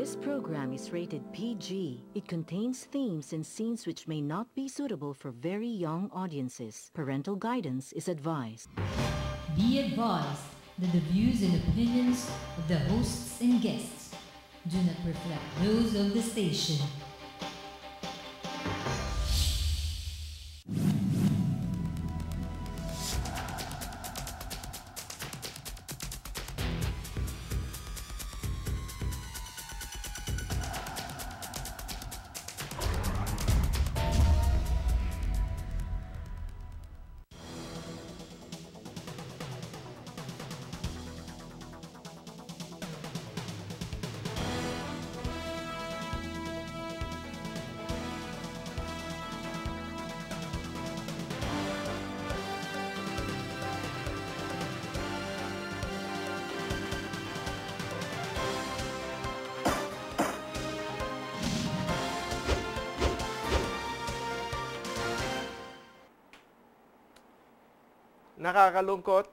This program is rated PG. It contains themes and scenes which may not be suitable for very young audiences. Parental guidance is advised. Be advised that the views and opinions of the hosts and guests do not reflect those of the station. Nakakalungkot.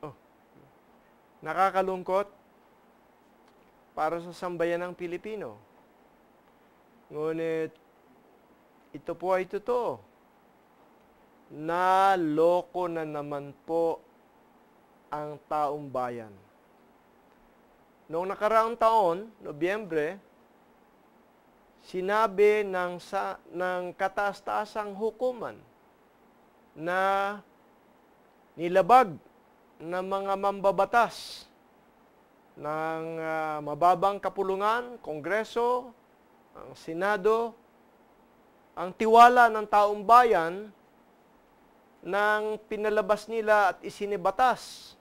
Oh. Nakakalungkot para sa sambayan ng Pilipino. Ngunit, ito po ay totoo. Naloko na naman po ang taong bayan. Noong nakaraang taon, Nobyembre, sinabi ng, sa, ng kataas-taasang hukuman na nilabag ng mga mambabatas ng uh, mababang kapulungan, kongreso, ang senado, ang tiwala ng taong bayan nang pinalabas nila at isinibatas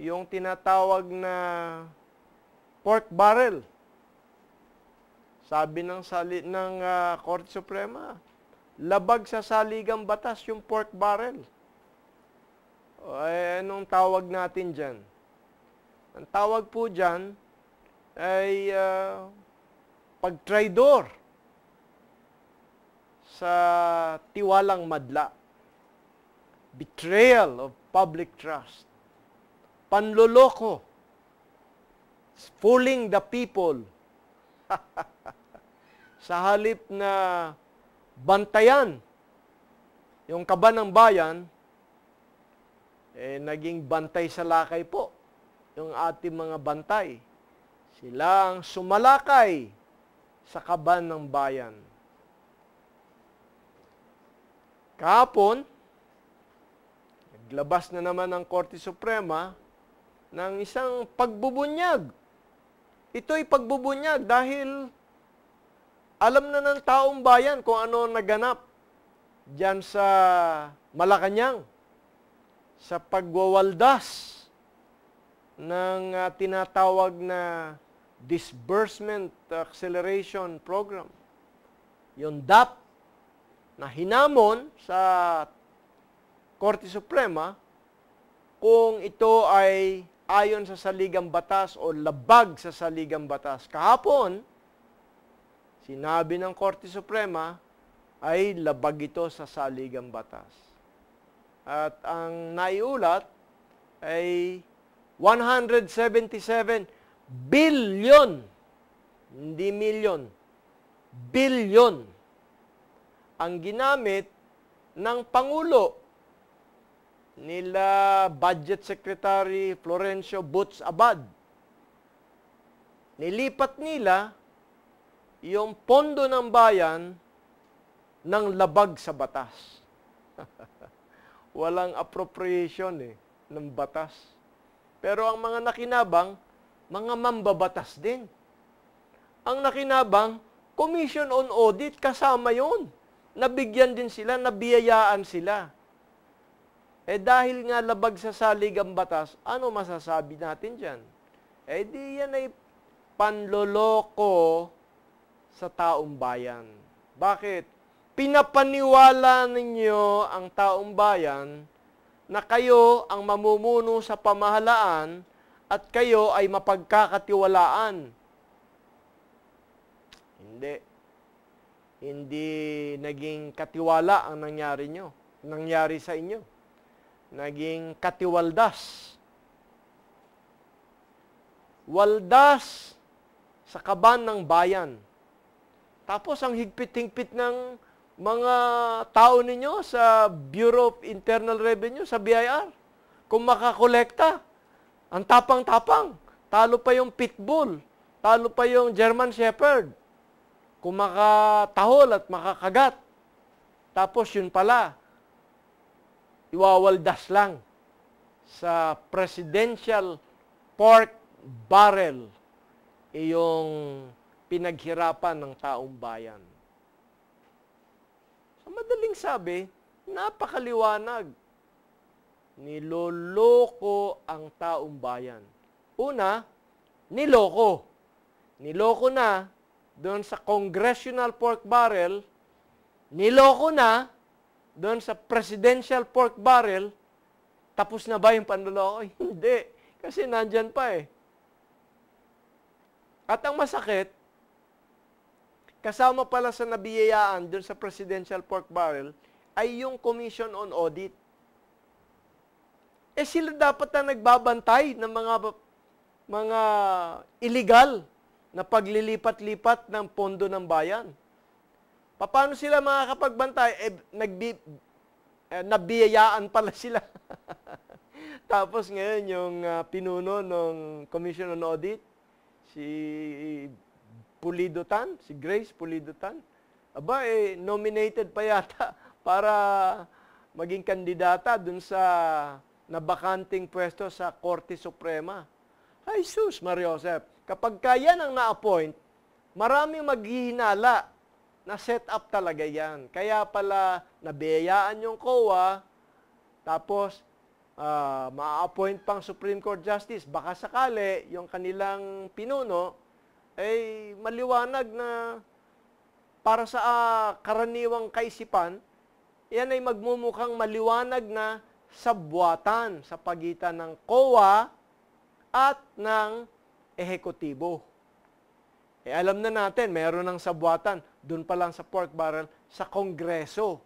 yung tinatawag na pork barrel. Sabi ng sali ng uh, Korte Suprema, labag sa saligang batas yung pork barrel. O, eh, ay, anong tawag natin dyan? Ang tawag po dyan ay uh, pagtraidor sa tiwalang madla. Betrayal of public trust. Panloloko. Fooling the people. sa halip na bantayan yung kaba ng bayan, eh, naging bantay sa lakay po yung ating mga bantay. Sila ang sumalakay sa kaban ng bayan. Kahapon, naglabas na naman ang Korte Suprema ng isang pagbubunyag. Ito'y pagbubunyag dahil alam na ng taong bayan kung ano naganap diyan sa Malacanang sa pagwawaldas ng uh, tinatawag na Disbursement Acceleration Program. Yung DAP na hinamon sa Korte Suprema kung ito ay ayon sa saligang batas o labag sa saligang batas. Kahapon, sinabi ng Korte Suprema ay labag ito sa saligang batas. At ang naiulat ay 177 billion, hindi million, billion ang ginamit ng Pangulo nila Budget Secretary Florencio Butz Abad. Nilipat nila yung pondo ng bayan ng labag sa batas walang appropriation eh, ng batas. Pero ang mga nakinabang, mga mambabatas din. Ang nakinabang, Commission on Audit, kasama yon. Nabigyan din sila, nabiyayaan sila. Eh dahil nga labag sa salig ang batas, ano masasabi natin dyan? Eh di yan ay panloloko sa taong bayan. Bakit? pinapaniwala ninyo ang taong bayan na kayo ang mamumuno sa pamahalaan at kayo ay mapagkakatiwalaan. Hindi. Hindi naging katiwala ang nangyari nyo, nangyari sa inyo. Naging katiwaldas. Waldas sa kaban ng bayan. Tapos ang higpit-higpit ng mga tao ninyo sa Bureau of Internal Revenue, sa BIR, kung makakolekta. Ang tapang-tapang. Talo pa yung pitbull. Talo pa yung German Shepherd. Kung makatahol at makakagat. Tapos yun pala, iwawaldas lang sa presidential pork barrel iyong pinaghirapan ng taong bayan. Madaling sabi, napakaliwanag. Niloloko ang taong bayan. Una, niloko. Niloko na doon sa congressional pork barrel, niloko na doon sa presidential pork barrel, tapos na ba yung panloloko? Hindi. Kasi nandyan pa eh. At ang masakit, Kasama pala sa nabiyayaan doon sa presidential pork barrel ay yung commission on audit. Eh sila dapat na nagbabantay ng mga mga illegal na paglilipat-lipat ng pondo ng bayan. Paano sila makakapagbantay? Eh, nagbi, eh, nabiyayaan pala sila. Tapos ngayon, yung uh, pinuno ng Commission on Audit, si Pulido Tan, si Grace Pulido Tan. Aba, eh, nominated pa yata para maging kandidata dun sa nabakanting pwesto sa Korte Suprema. Ay sus, Mariosep, kapag kaya nang na-appoint, maraming maghihinala na set up talaga yan. Kaya pala, nabiyayaan yung COA, tapos uh, ma-appoint pang Supreme Court Justice. Baka sakali, yung kanilang pinuno, ay maliwanag na para sa uh, karaniwang kaisipan, yan ay magmumukhang maliwanag na sabwatan sa pagitan ng COA at ng ehekutibo. Eh, alam na natin, meron ng sabwatan doon pa lang sa pork barrel sa Kongreso.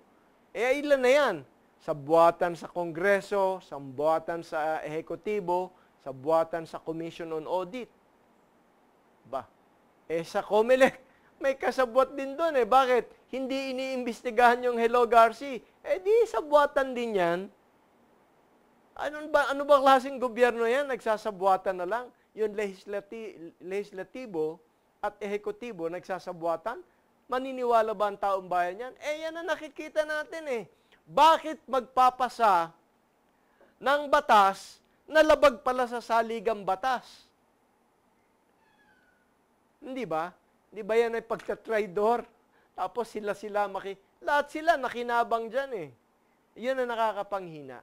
Eh, ilan na yan? Sabwatan sa Kongreso, sabwatan sa ehekutibo, sabwatan sa Commission on Audit. Eh sa Comelec, may kasabwat din doon eh. Bakit? Hindi iniimbestigahan yung Hello Garci. Eh di sabwatan din yan. Ano ba, ano ba klaseng gobyerno yan? Nagsasabwatan na lang. Yung legislati, legislatibo at ehekutibo nagsasabwatan. Maniniwala ba ang taong bayan yan? Eh yan ang nakikita natin eh. Bakit magpapasa ng batas na labag pala sa saligang batas? Hindi ba? Di ba yan ay pagtatraidor? Tapos sila-sila maki... Lahat sila nakinabang dyan eh. Yan ang nakakapanghina.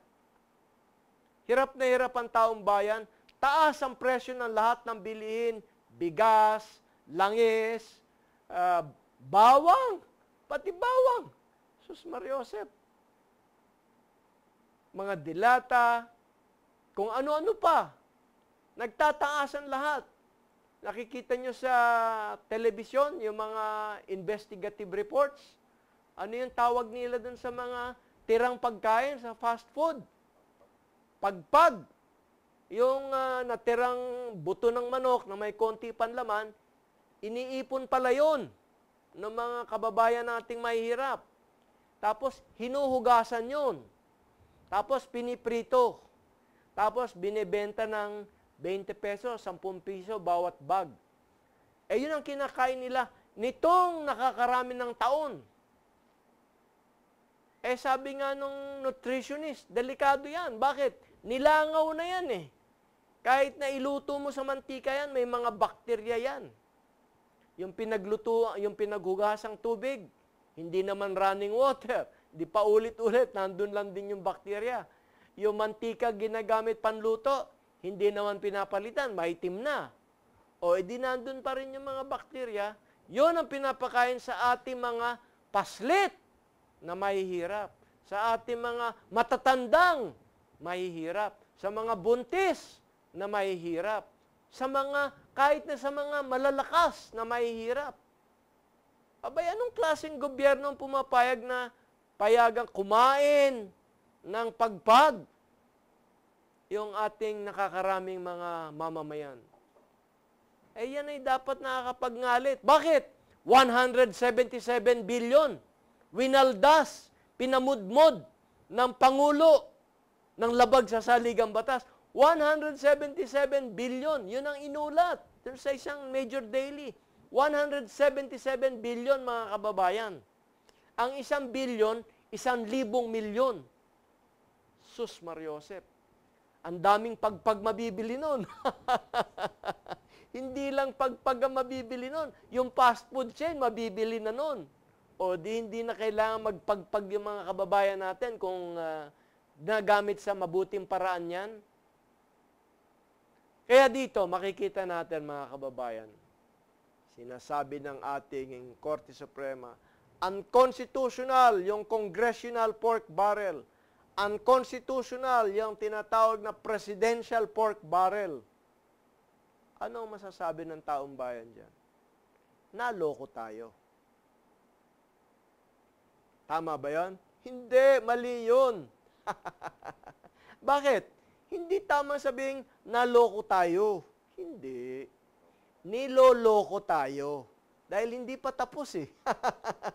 Hirap na hirap ang taong bayan. Taas ang presyo ng lahat ng bilihin. Bigas, langis, uh, bawang, pati bawang. Sus Mariosep. Mga dilata, kung ano-ano pa. Nagtataasan lahat. Nakikita nyo sa telebisyon, yung mga investigative reports. Ano yung tawag nila dun sa mga tirang pagkain sa fast food? Pagpag. Yung uh, natirang buto ng manok na may konti panlaman, iniipon pala yun ng mga kababayan nating mahihirap. Tapos, hinuhugasan yun. Tapos, piniprito. Tapos, binebenta ng 20 peso, 10 piso bawat bag. Eh yun ang kinakain nila nitong nakakarami ng taon. Eh sabi nga nung nutritionist, delikado yan. Bakit? Nilangaw na yan eh. Kahit na iluto mo sa mantika yan, may mga bakterya yan. Yung pinagluto, yung pinaghugasang tubig, hindi naman running water. Di pa ulit-ulit, nandun lang din yung bakterya. Yung mantika ginagamit panluto, hindi naman pinapalitan, maitim na. O edi nandun pa rin yung mga bakterya, yon ang pinapakain sa ating mga paslit na mahihirap, sa ating mga matatandang mahihirap, sa mga buntis na mahihirap, sa mga kahit na sa mga malalakas na mahihirap. Abay, anong klaseng gobyerno ang pumapayag na payagang kumain ng pagpag yung ating nakakaraming mga mamamayan. Eh yan ay dapat nakakapagngalit. Bakit? 177 billion. Winaldas, pinamudmod ng Pangulo ng labag sa saligang batas. 177 billion. Yun ang inulat Dun sa isang major daily. 177 billion mga kababayan. Ang isang billion, isang libong milyon. Sus Mariosep. Ang daming pagpag mabibili noon. hindi lang pagpag ang mabibili noon, Yung fast food chain, mabibili na noon. O di hindi na kailangan magpagpag yung mga kababayan natin kung uh, ah, nagamit sa mabuting paraan yan. Kaya dito, makikita natin mga kababayan, sinasabi ng ating Korte Suprema, unconstitutional yung congressional pork barrel unconstitutional yung tinatawag na presidential pork barrel. Ano ang masasabi ng taong bayan dyan? Naloko tayo. Tama ba yan? Hindi, mali yun. Bakit? Hindi tama sabing naloko tayo. Hindi. Niloloko tayo. Dahil hindi pa tapos eh.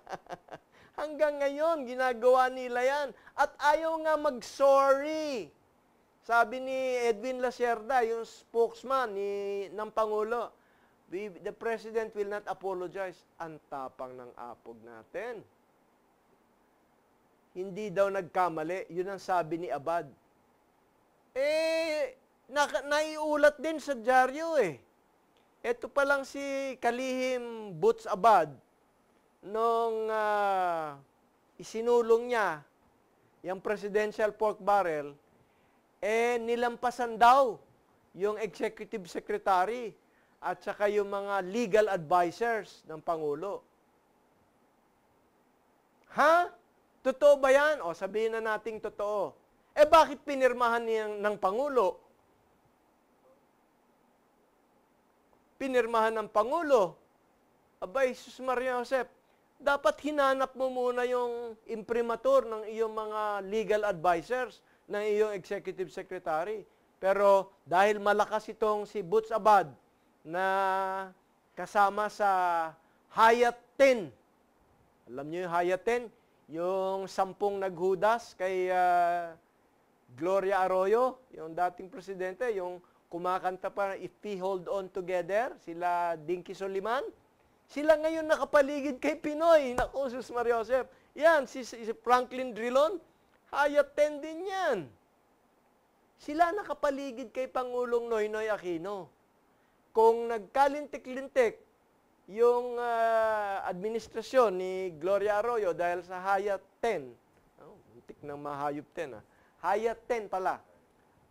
Hanggang ngayon, ginagawa nila yan. At ayaw nga mag-sorry. Sabi ni Edwin Lacerda, yung spokesman ni, ng Pangulo, We, the President will not apologize. Ang tapang ng apog natin. Hindi daw nagkamali. Yun ang sabi ni Abad. Eh, na, naiulat din sa dyaryo eh. Ito palang si Kalihim Boots Abad, nung uh, isinulong niya yung presidential pork barrel, eh nilampasan daw yung executive secretary at saka yung mga legal advisors ng Pangulo. Ha? Totoo ba yan? O sabihin na nating totoo. Eh bakit pinirmahan niya ng Pangulo? Pinirmahan ng Pangulo. Abay, Jesus Maria Joseph, dapat hinanap mo muna yung imprimatur ng iyong mga legal advisors, ng iyong executive secretary. Pero dahil malakas itong si Boots Abad na kasama sa Hayat 10, alam niyo yung Hayat 10? Yung sampung naghudas kay uh, Gloria Arroyo, yung dating presidente, yung kumakanta pa, If We Hold On Together, sila Dinky Soliman, sila ngayon nakapaligid kay Pinoy. Naku, Sus Maria Joseph. Yan, si, si Franklin Drilon, hayat 10 din yan. Sila nakapaligid kay Pangulong Noynoy Aquino. Kung nagkalintik-lintik yung uh, administrasyon ni Gloria Arroyo dahil sa Hayat 10, oh, muntik ng mahayop 10 ah. Hayat 10 pala.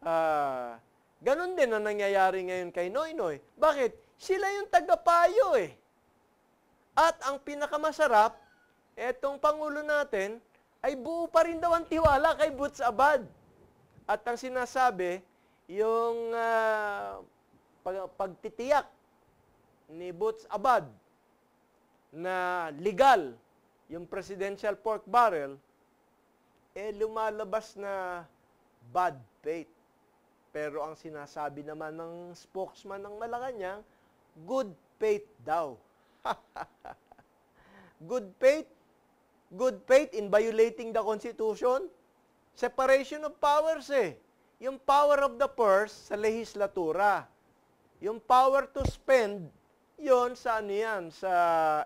Uh, ganun din ang nangyayari ngayon kay Noynoy. Bakit? Sila yung tagapayo eh. At ang pinakamasarap, etong Pangulo natin, ay buo pa rin daw ang tiwala kay Boots Abad. At ang sinasabi, yung uh, pag- pagtitiyak ni Boots Abad na legal yung presidential pork barrel, eh lumalabas na bad faith. Pero ang sinasabi naman ng spokesman ng Malacanang, good faith daw. good faith? Good faith in violating the Constitution? Separation of powers eh. Yung power of the purse sa legislatura. Yung power to spend, yon sa ano yan, sa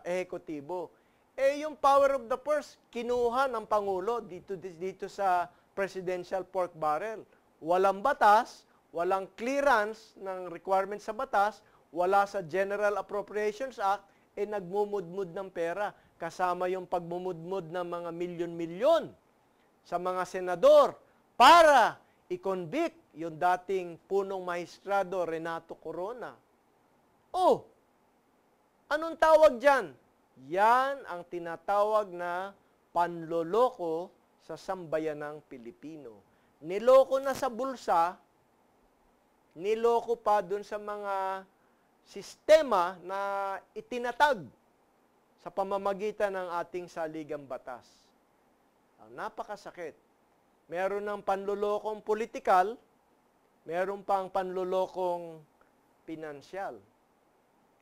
ehekutibo. Eh, yung power of the purse, kinuha ng Pangulo dito, dito sa presidential pork barrel. Walang batas, walang clearance ng requirement sa batas, wala sa General Appropriations Act, eh nagmumudmud ng pera kasama yung pagmumudmud ng mga milyon-milyon sa mga senador para i-convict yung dating punong maestrado Renato Corona. Oh, anong tawag dyan? Yan ang tinatawag na panloloko sa sambayanang Pilipino. Niloko na sa bulsa, niloko pa dun sa mga sistema na itinatag sa pamamagitan ng ating saligang batas. Ang Napakasakit. Meron ng panlulokong politikal, meron pang panlulokong pinansyal.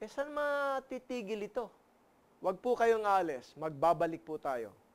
E saan matitigil ito? Huwag po kayong alis, magbabalik po tayo.